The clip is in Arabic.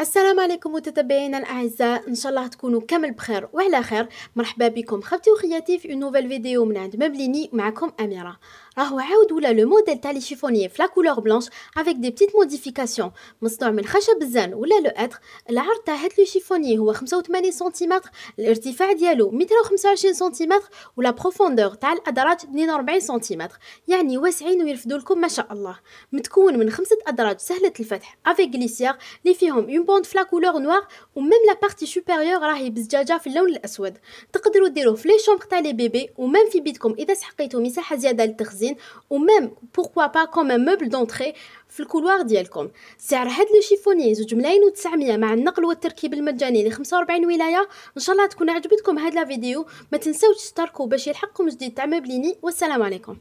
السلام عليكم متتبعينا الاعزاء ان شاء الله تكونوا كامل بخير وعلى خير مرحبا بكم خوتي وخياتي في اون نوفيل فيديو من عند مبليني معكم اميره راهو عاودوا ولا لو موديل تاع لي شيفونيي فلا كولور بلانش افيك دي بتيت موديفيكاسيون مصنوع من خشب الزان ولا لو اتر العرض تاع هاد لو شيفونيي هو 85 سنتيمتر الارتفاع ديالو 125 سنتيمتر ولا بروفوندور تاع الادراج 42 سنتيمتر يعني واسعين ويرفدوا لكم ما شاء الله متكون من خمسه ادراج سهله الفتح افيك غليسيير لي فيهم اون بوند فلا كولور نوار وميم لا بارتي سوبيريور راهي بزجاجه في اللون الاسود تقدروا ديروه في لي شومبر تاع لي بيبي وميم في بيتكم اذا سحقيتو مساحه زياده للتخزين البياضين وميم بوكوا با كوم موبل دونتري في الكولوار ديالكم سعر هاد لو شيفوني زوج ملايين و900 مع النقل والتركيب المجاني ل 45 ولايه ان شاء الله تكون عجبتكم هاد لا فيديو ما تنساوش تشتركوا باش يلحقكم جديد تاع مبليني والسلام عليكم